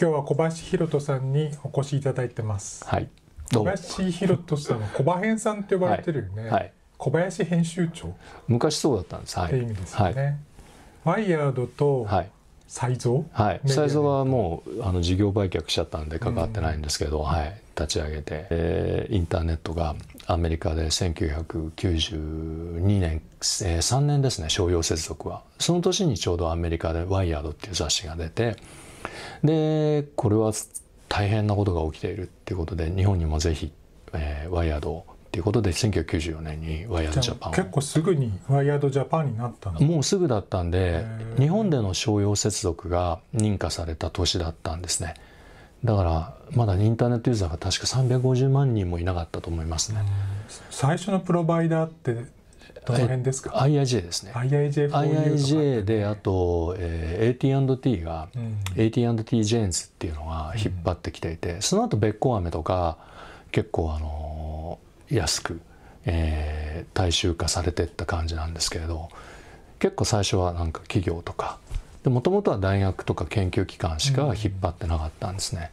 今日は小林弘人さんにお越しいただいてます。はい。小林弘人さんは小林編さんって呼ばれてるよね。はいはい、小林編集長。昔そうだったんです。はい。って意味ですよね。ワイヤードと、はい。再造はい再造はもうあの事業売却しちゃったんで関わってないんですけど、うん、はい立ち上げて、えー、インターネットがアメリカで1992年、えー、3年ですね商用接続はその年にちょうどアメリカで「ワイヤード」っていう雑誌が出てでこれは大変なことが起きているっていうことで日本にもぜひ、えー、ワイヤードっていうことで1994年にワイヤードジャパン結構すぐにワイヤードジャパンになったもうすぐだったんで日本での商用接続が認可された年だったんですねだからまだインターネットユーザーが確か350万人もいなかったと思いますね最初のプロバイダーってどの辺ですか ?IIJ ですね。IIJ, IIJ であと、えー、AT&T が、うん、AT&T ジェーンズっていうのが引っ張ってきていて、うん、その後べっこう飴とか結構あのー、安く、えー、大衆化されてった感じなんですけれど結構最初はなんか企業とかもともとは大学とか研究機関しか引っ張ってなかったんですね。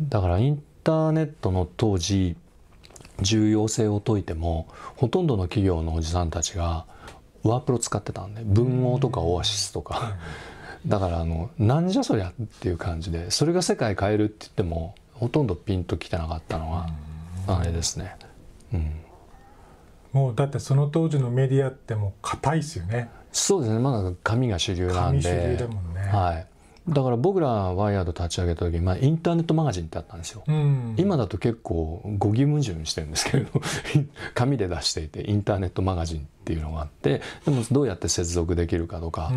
だからインターネットの当時重要性を解いてもほとんどの企業のおじさんたちがワープロ使ってたんで文豪とかオアシスとか、うん、だからあのなんじゃそりゃっていう感じでそれが世界変えるって言ってもほとんどピンときてなかったのはあれですね。うん、もうだってその当時のメディアってもう硬いですよね。そうですね。まだ紙が主流なんで。紙主流だもんね。はい。だから僕らワイヤード立ち上げた時まあ、インターネットマガジンってあったんですよ、うん、今だと結構語義矛盾してるんですけれど 紙で出していてインターネットマガジンっていうのがあってでもどうやって接続できるかとか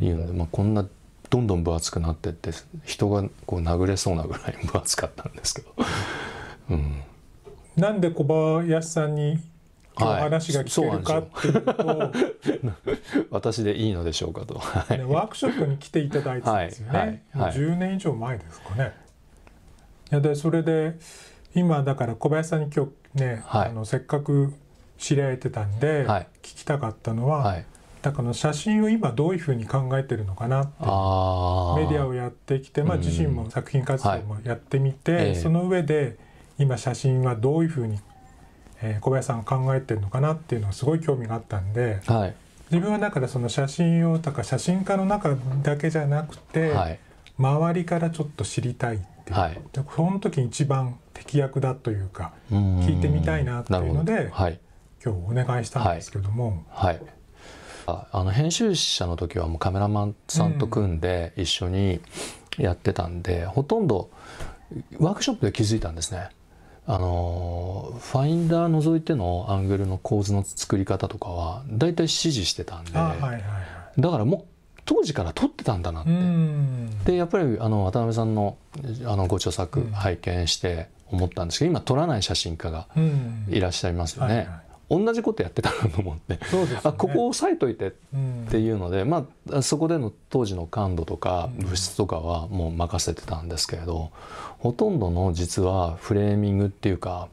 いうので、うん、まあ、こんなどんどん分厚くなってって人がこう殴れそうなぐらい分厚かったんですけど。うん、なんで小林さんに今日話が聞けるかっていうと、私でいいのでしょうかと、はい、ワークショップに来ていただいてたんですよね、はい、10年以上前ですかね。いやでそれで今だから小林さんに今日ね、あのせっかく知り合えてたんで、聞きたかったのは、だから写真を今どういうふうに考えてるのかなってメディアをやってきて、まあ、自身も作品活動もやってみて、その上で今写真はどういうふうにえー、小林さんが考えてるのかなっていうのはすごい興味があったんで、はい、自分の中でその写真をとか写真家の中だけじゃなくて、はい、周りからちょっと知りたいっていう、はい、でその時に一番適役だというか聞いてみたいなっていうので、はい、今日お願いしたんですけども。はいあの編集者の時はもうカメラマンさんと組んで一緒にやってたんで、うん、ほとんどワークショップで気づいたんですね。あのファインダー覗いてのアングルの構図の作り方とかは大体指示してたんで、はいはいはい、だからもう当時から撮ってたんだなってでやっぱりあの渡辺さんのあのご著作拝見して思ったんですけど、うん、今撮らない写真家がいらっしゃいますよね。うんはいはい同じことやってたなと思って、ね、あここ押さえといてっていうので、うん、まあ、そこでの当時の感度とか物質とかはもう任せてたんですけれど、ほとんどの実はフレーミングっていうか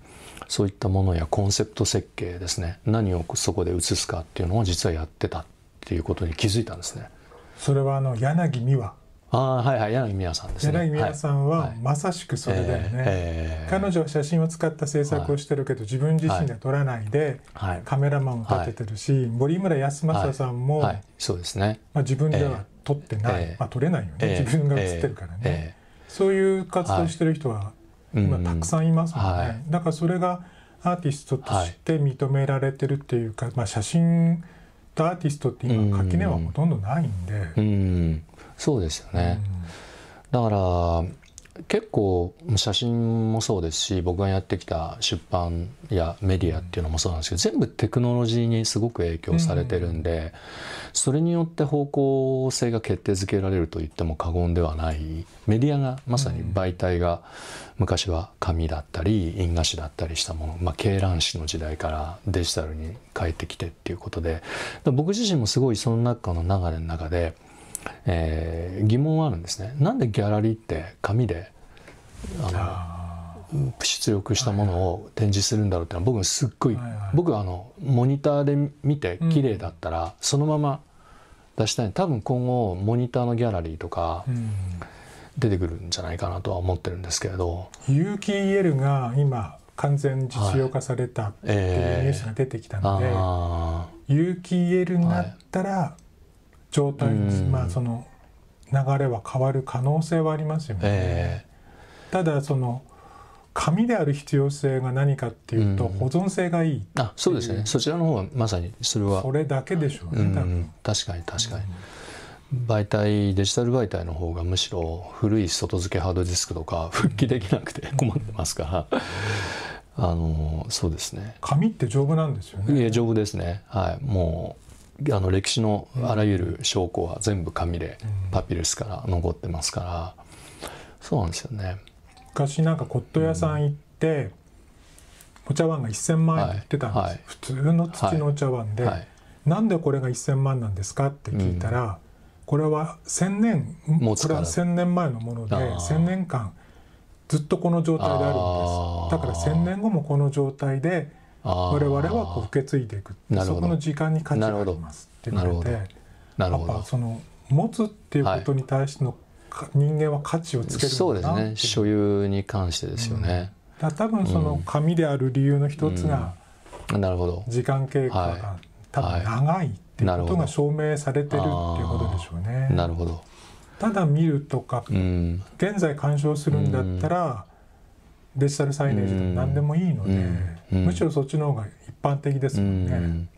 そういったものやコンセプト設計ですね何をそこで映すかっていうのを実はやってたっていうことに気づいたんですね。それはあの柳美和あはいはい柳宮さんですね柳宮さんはまさしくそれだよね、彼女は写真を使った制作をしてるけど、自分自身で撮らないで、カメラマンを立ててるし、森村康政さんも、そうですね、まあ、自分では撮ってない、まあ、撮れないよね、自分が写ってるからね、そういう活動してる人は今たくさんいますもんね、だからそれがアーティストとして認められてるっていうか、まあ、写真とアーティストって今垣根はほとんどないんで。そうですよね、だから結構写真もそうですし僕がやってきた出版やメディアっていうのもそうなんですけど全部テクノロジーにすごく影響されてるんで、それによって方向性が決定づけられると言っても過言ではないメディアがまさに媒体が昔は紙だったり印画紙だったりしたもの、まあ、鶏卵紙の時代からデジタルに変えてきてっていうことで僕自身もすごいその中の流れの中で。えー、疑問はあるんですね。なんでギャラリーって紙であの出力したものを展示するんだろうってのは僕すっごい、はいはい、僕あのモニターで見て綺麗だったら、うん、そのまま出したい多分今後モニターのギャラリーとか。うん出てくるんじゃないかなとは思ってるんですけれど有機 EL が今完全実用化されたっていうニュースが出てきたので、はいえー、有機 EL になったら状態、まあ、その流れは変わる可能性はありますよね。えー、ただその紙である必要性が何かっていうと保存性がいい、うん、あそうですねそちらの方はまさにそれはそれだけでしょうね、うん、多分確かに確かに、うん、媒体デジタル媒体の方がむしろ古い外付けハードディスクとか復帰できなくて 困ってますから、あのそうですね紙って丈夫なんですよねいや丈夫ですねはいもうあの歴史のあらゆる証拠は全部紙でパピルスから残ってますから、そうなんですよね昔なんか骨董屋さん行って、お茶碗が1,000万円売ってたんです、はいはい、普通の土のお茶碗で、はい、なんでこれが1,000万なんですかって聞いたら、うん、これは1,000年これは1,000年前のもので1,000年間ずっとこの状態であるんですだから1,000年後もこの状態で我々はこう受け継いでいくそこの時間に価値がありますっていうのでやっぱその持つっていうことに対しての、はい、人間は価値をつけるそうですね所有に関してですよね、うん、多分その紙である理由の一つが、うん、なるほど時間経過が多分長いっていうことが証明されてるっていうことでしょうね。なるほどただ見るとか、うん、現在鑑賞するんだったら、デジタルサイネージでも何でもいいので。うん、むしろそっちの方が一般的ですもんね。うん、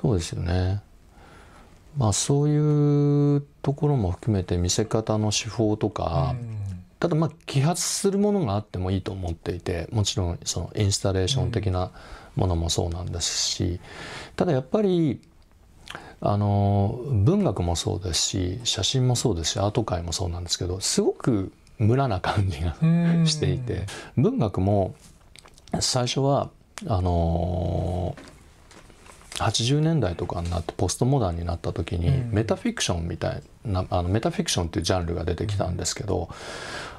そうですよねまあ、そういうところも含めて見せ方の手法とか、ただまあ揮発するものがあってもいいと思っていてもちろんそのインスタレーション的なものもそうなんですし、ただやっぱりあの文学もそうですし写真もそうですしアート界もそうなんですけどすごく村な感じが していて文学も最初はあのー、80年代とかになってポストモダンになった時に、うん、メタフィクションみたいなあのメタフィクションっていうジャンルが出てきたんですけど、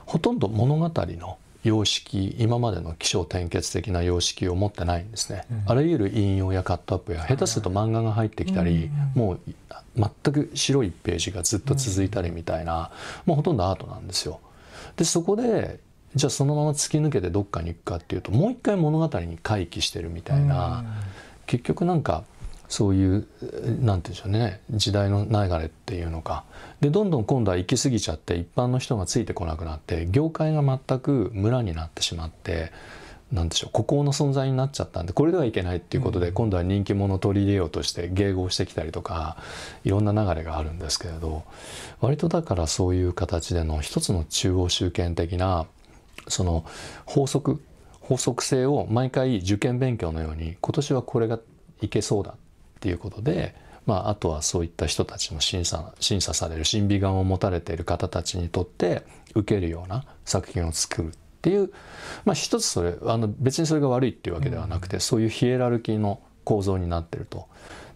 ほとんど物語の様式今までの起承転結的な様式を持ってないんですね、うん、あらゆる引用やカットアップや下手すると漫画が入ってきたり、うん、もう全く白いページがずっと続いたりみたいな、もうほとんどアートなんですよ。でそこでじゃあそのまま突き抜けてどっかに行くかっていうともう一回物語に回帰してるみたいな、結局なんかそういう何て言うんでしょうね時代の流れっていうのかでどんどん今度は行き過ぎちゃって一般の人がついてこなくなって業界が全く村になってしまって。なんでしょう孤高の存在になっちゃったんでこれではいけないっていうことで、今度は人気者を取り入れようとして迎合してきたりとかいろんな流れがあるんですけれど割とだからそういう形での一つの中央集権的なその法則法則性を毎回受験勉強のように今年はこれがいけそうだっていうことで、まあ、あとはそういった人たちの審査審査される審美眼を持たれている方たちにとって受けるような作品を作るっていう、まあ、一つそれあの別にそれが悪いっていうわけではなくて、そういうヒエラルキーの構造になってると。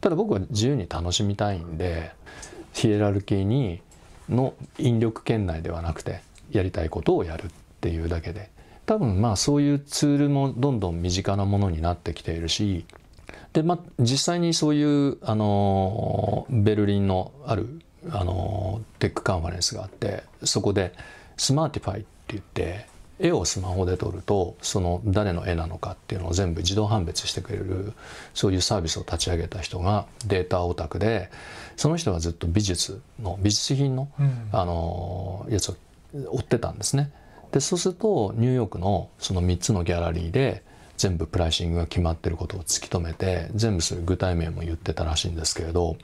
ただ僕は自由に楽しみたいんでヒエラルキーにの引力圏内ではなくてやりたいことをやるっていうだけで多分まあそういうツールもどんどん身近なものになってきているしで、まあ、実際にそういうあのベルリンのあるあのテックカンファレンスがあってそこでスマーティファイって言って絵をスマホで撮るとその誰の絵なのかっていうのを全部自動判別してくれるそういうサービスを立ち上げた人がデータオタクでその人はずっと美術の美術品のうん、あのやつを追ってたんですね。でそうするとニューヨークのその3つのギャラリーで全部プライシングが決まってることを突き止めて全部それ具体名も言ってたらしいんですけれど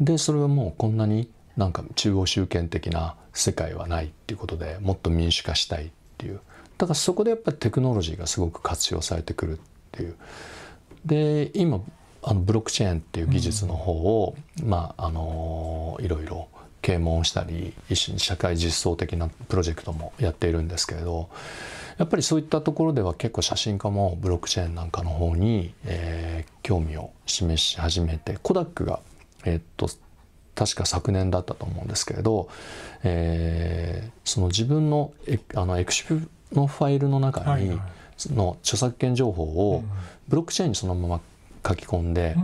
でそれはもうこんなになんか中央集権的な世界はないっていうことでもっと民主化したいっていうだからそこでやっぱりテクノロジーがすごく活用されてくるっていうで今あのブロックチェーンっていう技術の方を、うん、まああのいろいろ啓蒙したり社会実装的なプロジェクトもやっているんですけれどやっぱりそういったところでは結構写真家もブロックチェーンなんかの方に、えー、興味を示し始めてコダックが、えー、っと確か昨年だったと思うんですけれど、えー、その自分のエあのエクシブのファイルの中に、の著作権情報をブロックチェーンにそのまま書き込んで、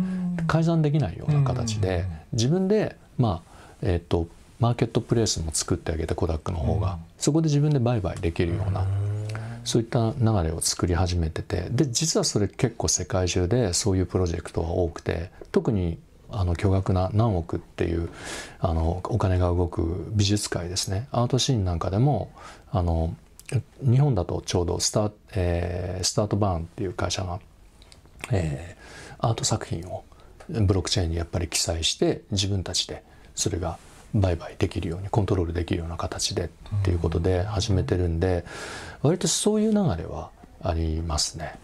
改ざんできないような形で、自分でまあえっとマーケットプレイスも作ってあげたコダックの方が、そこで自分で売買できるような、そういった流れを作り始めててで実はそれ結構世界中でそういうプロジェクトは多くて特にあの巨額な何億っていうあのお金が動く美術界ですねアートシーンなんかでもあの日本だとちょうどスタ,、えー、スタートバーンっていう会社が、えー、アート作品をブロックチェーンにやっぱり記載して自分たちでそれが売買できるようにコントロールできるような形でっていうことで始めてるんで割とそういう流れはありますね。